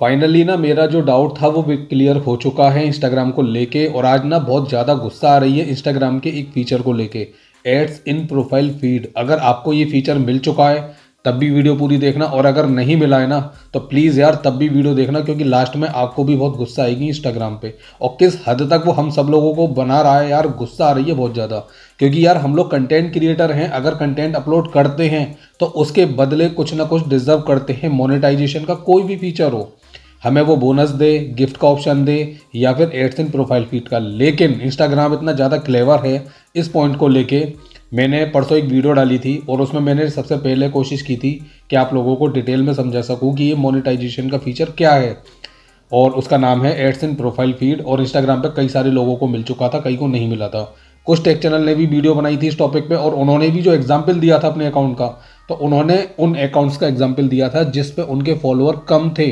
finally ना मेरा जो डाउट था वो क्लियर हो चुका है इंस्टाग्राम को लेके और आज ना बहुत ज़्यादा गुस्सा आ रही है इंस्टाग्राम के एक फीचर को लेके एड्स इन प्रोफाइल फीड अगर आपको ये फीचर मिल चुका है तब भी वीडियो पूरी देखना और अगर नहीं मिला है ना तो प्लीज़ यार तब भी वीडियो देखना क्योंकि लास्ट में आपको भी बहुत गुस्सा आएगी इंस्टाग्राम पे और किस हद तक वो हम सब लोगों को बना रहा है यार गुस्सा आ रही है बहुत ज़्यादा क्योंकि यार हम लोग कंटेंट क्रिएटर हैं अगर कंटेंट अपलोड करते हैं तो उसके बदले कुछ ना कुछ डिज़र्व करते हैं मोनिटाइजेशन का कोई भी फीचर हो हमें वो बोनस दे गिफ्ट का ऑप्शन दे या फिर एड्स इन प्रोफाइल फीड का लेकिन इंस्टाग्राम इतना ज़्यादा क्लेवर है इस पॉइंट को लेके मैंने परसों एक वीडियो डाली थी और उसमें मैंने सबसे पहले कोशिश की थी कि आप लोगों को डिटेल में समझा सकूँ कि ये मोनिटाइजेशन का फीचर क्या है और उसका नाम है एड्स इन प्रोफाइल फीड और इंस्टाग्राम पर कई सारे लोगों को मिल चुका था कई को नहीं मिला था कुछ टेक चैनल ने भी वीडियो बनाई थी इस टॉपिक पे और उन्होंने भी जो एग्जाम्पल दिया था अपने अकाउंट का तो उन्होंने उन अकाउंट्स का एग्जाम्पल दिया था जिस पे उनके फॉलोअर कम थे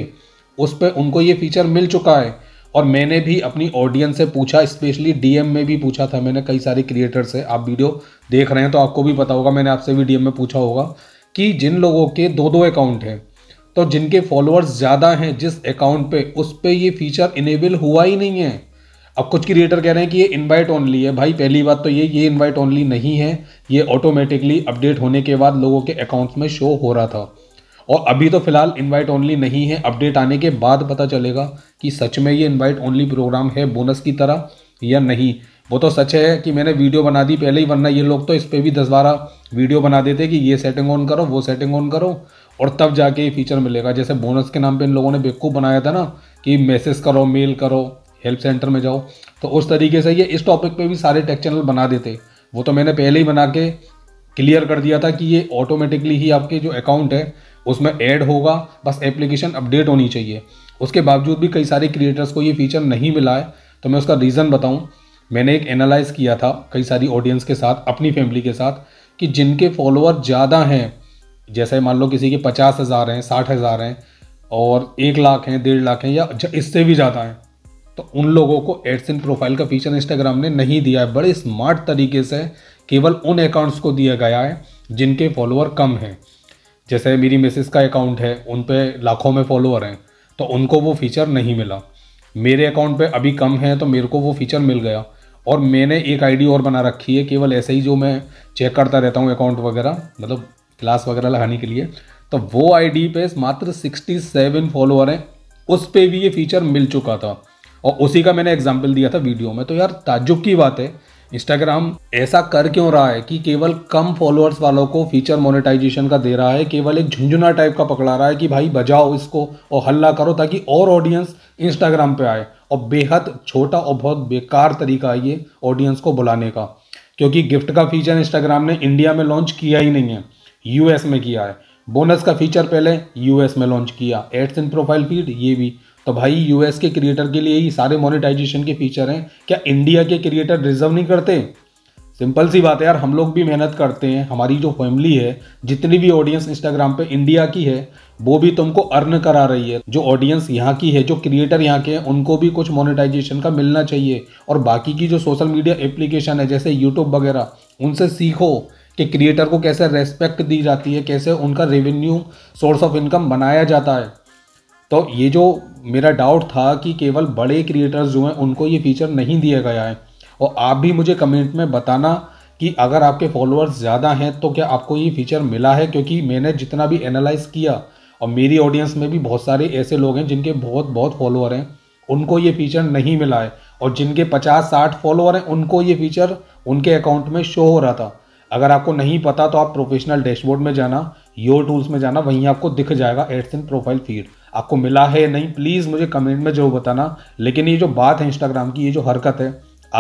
उस पर उनको ये फीचर मिल चुका है और मैंने भी अपनी ऑडियंस से पूछा स्पेशली डीएम में भी पूछा था मैंने कई सारे क्रिएटर से आप वीडियो देख रहे हैं तो आपको भी पता होगा मैंने आपसे भी डीएम में पूछा होगा कि जिन लोगों के दो दो अकाउंट हैं तो जिनके फॉलोअर्स ज़्यादा हैं जिस अकाउंट पे उस पर ये फीचर इनेबल हुआ ही नहीं है अब कुछ क्रिएटर कह रहे हैं कि ये इनवाइट ओनली है भाई पहली बात तो ये ये इनवाइट ओनली नहीं है ये ऑटोमेटिकली अपडेट होने के बाद लोगों के अकाउंट्स में शो हो रहा था और अभी तो फिलहाल इनवाइट ओनली नहीं है अपडेट आने के बाद पता चलेगा कि सच में ये इनवाइट ओनली प्रोग्राम है बोनस की तरह या नहीं वो तो सच है कि मैंने वीडियो बना दी पहले ही वरना ये लोग तो इस पर भी दस बारह वीडियो बना देते कि ये सेटिंग ऑन करो वो सेटिंग ऑन करो और तब जाके ये फीचर मिलेगा जैसे बोनस के नाम पे इन लोगों ने बेवकूफ़ बनाया था ना कि मैसेज करो मेल करो हेल्प सेंटर में जाओ तो उस तरीके से ये इस टॉपिक पे भी सारे टेक चैनल बना देते वो तो मैंने पहले ही बना के क्लियर कर दिया था कि ये ऑटोमेटिकली ही आपके जो अकाउंट है उसमें ऐड होगा बस एप्लीकेशन अपडेट होनी चाहिए उसके बावजूद भी कई सारे क्रिएटर्स को ये फीचर नहीं मिला है तो मैं उसका रीज़न बताऊँ मैंने एक एनालाइज़ किया था कई सारी ऑडियंस के साथ अपनी फैमिली के साथ कि जिनके फॉलोअर ज़्यादा हैं जैसे मान लो किसी के पचास हज़ार हैं साठ हज़ार हैं और एक लाख हैं डेढ़ लाख हैं या इससे भी ज़्यादा हैं तो उन लोगों को एडसन प्रोफाइल का फीचर इंस्टाग्राम ने नहीं दिया है बड़े स्मार्ट तरीके से केवल उन अकाउंट्स को दिया गया है जिनके फॉलोअर कम हैं जैसे मेरी मिसेस का अकाउंट है उन पर लाखों में फॉलोअर हैं तो उनको वो फीचर नहीं मिला मेरे अकाउंट पे अभी कम है तो मेरे को वो फीचर मिल गया और मैंने एक आईडी और बना रखी है केवल ऐसे ही जो मैं चेक करता रहता हूँ अकाउंट वगैरह मतलब क्लास वगैरह लगाने के लिए तो वो आईडी पे मात्र 67 फॉलोअर हैं उस पर भी ये फीचर मिल चुका था और उसी का मैंने एग्जाम्पल दिया था वीडियो में तो यार ताजुब की बात है इंस्टाग्राम ऐसा कर क्यों रहा है कि केवल कम फॉलोअर्स वालों को फीचर मोनेटाइजेशन का दे रहा है केवल एक झुंझुना टाइप का पकड़ा रहा है कि भाई बजाओ इसको और हल्ला करो ताकि और ऑडियंस इंस्टाग्राम पे आए और बेहद छोटा और बहुत बेकार तरीका है ये ऑडियंस को बुलाने का क्योंकि गिफ्ट का फीचर इंस्टाग्राम ने इंडिया में लॉन्च किया ही नहीं है यूएस में किया है बोनस का फीचर पहले यूएस में लॉन्च किया एड्स इन प्रोफाइल फीड ये भी तो भाई यूएस के क्रिएटर के लिए ही सारे मोनेटाइजेशन के फीचर हैं क्या इंडिया के क्रिएटर रिजर्व नहीं करते सिंपल सी बात है यार हम लोग भी मेहनत करते हैं हमारी जो फैमिली है जितनी भी ऑडियंस इंस्टाग्राम पे इंडिया की है वो भी तुमको अर्न करा रही है जो ऑडियंस यहाँ की है जो क्रिएटर यहाँ के हैं उनको भी कुछ मोनेटाइजेशन का मिलना चाहिए और बाकी की जो सोशल मीडिया एप्लीकेशन है जैसे यूट्यूब वगैरह उनसे सीखो कि क्रिएटर को कैसे रेस्पेक्ट दी जाती है कैसे उनका रेवेन्यू सोर्स ऑफ इनकम बनाया जाता है तो ये जो मेरा डाउट था कि केवल बड़े क्रिएटर्स जो हैं उनको ये फीचर नहीं दिया गया है और आप भी मुझे कमेंट में बताना कि अगर आपके फॉलोअर्स ज़्यादा हैं तो क्या आपको ये फीचर मिला है क्योंकि मैंने जितना भी एनालाइज किया और मेरी ऑडियंस में भी बहुत सारे ऐसे लोग हैं जिनके बहुत बहुत फॉलोअर हैं उनको ये फीचर नहीं मिला है और जिनके 50-60 फॉलोअर हैं उनको ये फीचर उनके अकाउंट में शो हो रहा था अगर आपको नहीं पता तो आप प्रोफेशनल डैशबोर्ड में जाना योर टूल्स में जाना वहीं आपको दिख जाएगा एड्स इन प्रोफाइल फीड आपको मिला है नहीं प्लीज़ मुझे कमेंट में जरूर बताना लेकिन ये जो बात है इंस्टाग्राम की ये जो हरकत है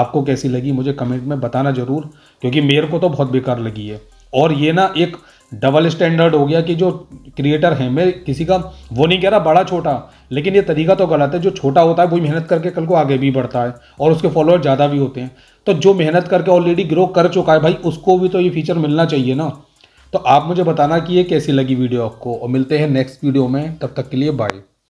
आपको कैसी लगी मुझे कमेंट में बताना ज़रूर क्योंकि मेरे को तो बहुत बेकार लगी है और ये ना एक डबल स्टैंडर्ड हो गया कि जो क्रिएटर हैं मैं किसी का वो नहीं कह रहा बड़ा छोटा लेकिन ये तरीका तो गलत है जो छोटा होता है वही मेहनत करके कल को आगे भी बढ़ता है और उसके फॉलोअर ज़्यादा भी होते हैं तो जो मेहनत करके ऑलरेडी ग्रो कर चुका है भाई उसको भी तो ये फीचर मिलना चाहिए ना तो आप मुझे बताना कि ये कैसी लगी वीडियो आपको और मिलते हैं नेक्स्ट वीडियो में तब तक के लिए बाय